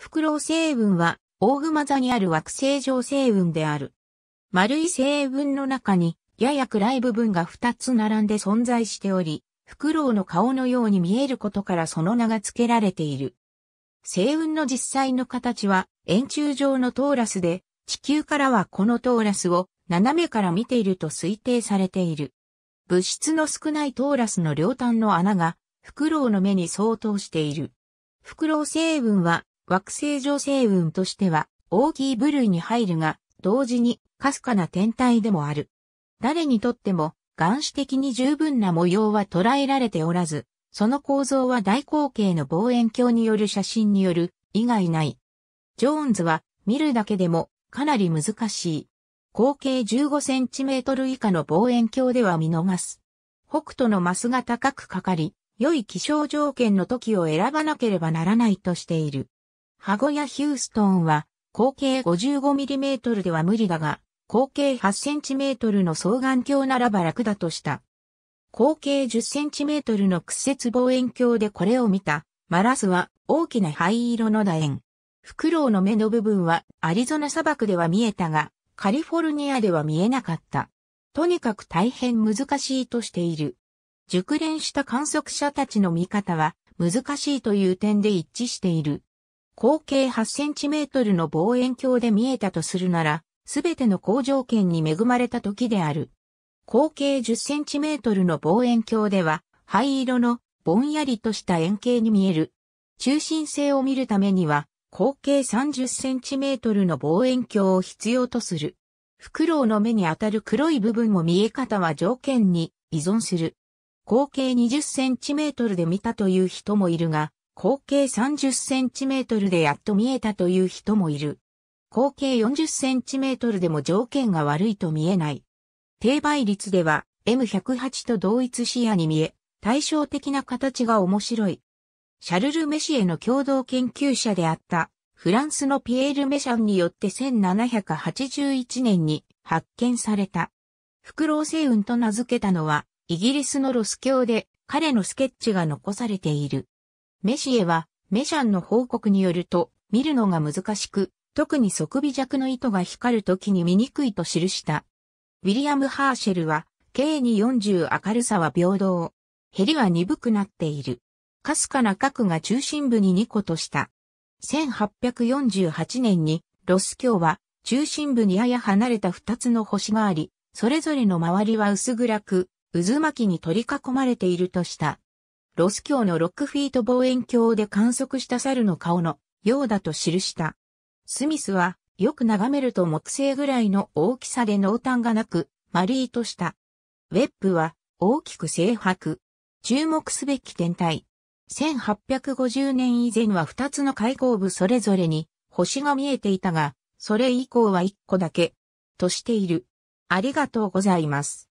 フクロウ星雲は、大熊座にある惑星上星雲である。丸い星雲の中に、やや暗い部分が2つ並んで存在しており、フクロウの顔のように見えることからその名が付けられている。星雲の実際の形は、円柱状のトーラスで、地球からはこのトーラスを斜めから見ていると推定されている。物質の少ないトーラスの両端の穴が、フクロウの目に相当している。フクロウ星雲は惑星女性雲としては大きい部類に入るが、同時にかすかな天体でもある。誰にとっても原始的に十分な模様は捉えられておらず、その構造は大口径の望遠鏡による写真による以外ない。ジョーンズは見るだけでもかなり難しい。口径15センチメートル以下の望遠鏡では見逃す。北斗のマスが高くかかり、良い気象条件の時を選ばなければならないとしている。ハゴヤヒューストンは、口径 55mm では無理だが、口径 8cm の双眼鏡ならば楽だとした。口径 10cm の屈折望遠鏡でこれを見た、マラスは大きな灰色の楕円。フクロウの目の部分はアリゾナ砂漠では見えたが、カリフォルニアでは見えなかった。とにかく大変難しいとしている。熟練した観測者たちの見方は難しいという点で一致している。口径8センチメートルの望遠鏡で見えたとするなら、すべての好条件に恵まれた時である。口径10センチメートルの望遠鏡では、灰色のぼんやりとした円形に見える。中心性を見るためには、口径30センチメートルの望遠鏡を必要とする。フクロウの目に当たる黒い部分も見え方は条件に依存する。口径20センチメートルで見たという人もいるが、口径30センチメートルでやっと見えたという人もいる。口径40センチメートルでも条件が悪いと見えない。低倍率では M108 と同一視野に見え、対照的な形が面白い。シャルル・メシエの共同研究者であったフランスのピエール・メシャンによって1781年に発見された。フクロウ星雲と名付けたのはイギリスのロス教で彼のスケッチが残されている。メシエは、メシャンの報告によると、見るのが難しく、特に即微弱の糸が光る時に見にくいと記した。ウィリアム・ハーシェルは、K に40明るさは平等。ヘりは鈍くなっている。かすかな角が中心部に2個とした。1848年に、ロス教は、中心部にやや離れた2つの星があり、それぞれの周りは薄暗く、渦巻きに取り囲まれているとした。ロス教のロックフィート望遠鏡で観測した猿の顔のようだと記した。スミスは、よく眺めると木星ぐらいの大きさで濃淡がなく、マリーとした。ウェップは、大きく正白。注目すべき天体。1850年以前は2つの開口部それぞれに星が見えていたが、それ以降は1個だけとしている。ありがとうございます。